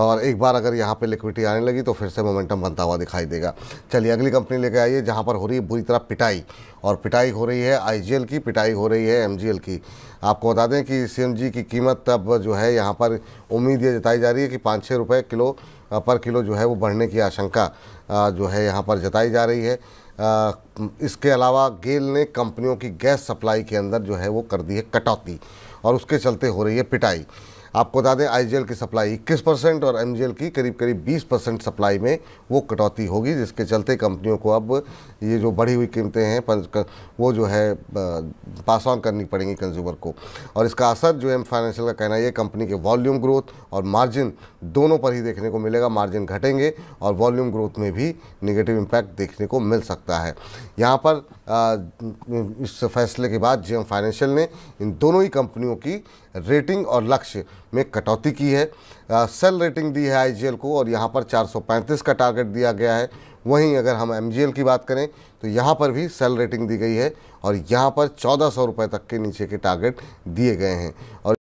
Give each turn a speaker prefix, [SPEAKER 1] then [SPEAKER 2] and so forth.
[SPEAKER 1] और एक बार अगर यहाँ पे लिक्विडिटी आने लगी तो फिर से मोमेंटम बनता हुआ दिखाई देगा चलिए अगली कंपनी लेके आइए जहाँ पर हो रही है बुरी तरह पिटाई और पिटाई हो रही है आई की पिटाई हो रही है एम की आपको बता दें कि सी की कीमत अब जो है यहाँ पर उम्मीद ये जताई जा रही है कि पाँच छः रुपये किलो पर किलो जो है वो बढ़ने की आशंका जो है यहाँ पर जताई जा रही है इसके अलावा गेल ने कंपनियों की गैस सप्लाई के अंदर जो है वो कर दी है कटौती और उसके चलते हो रही है पिटाई आपको बता दें आई की सप्लाई इक्कीस परसेंट और एम की करीब करीब बीस परसेंट सप्लाई में वो कटौती होगी जिसके चलते कंपनियों को अब ये जो बढ़ी हुई कीमतें हैं वो जो है पास ऑन करनी पड़ेंगी कंज्यूमर को और इसका असर जो एम फाइनेंशियल का कहना है कंपनी के वॉल्यूम ग्रोथ और मार्जिन दोनों पर ही देखने को मिलेगा मार्जिन घटेंगे और वॉल्यूम ग्रोथ में भी निगेटिव इम्पैक्ट देखने को मिल सकता है यहाँ पर इस फैसले के बाद जीएम फाइनेंशियल ने इन दोनों ही कंपनियों की रेटिंग और लक्ष्य में कटौती की है सेल रेटिंग दी है आईजीएल को और यहाँ पर 435 का टारगेट दिया गया है वहीं अगर हम एमजीएल की बात करें तो यहाँ पर भी सेल रेटिंग दी गई है और यहाँ पर चौदह सौ रुपये तक के नीचे के टारगेट दिए गए हैं और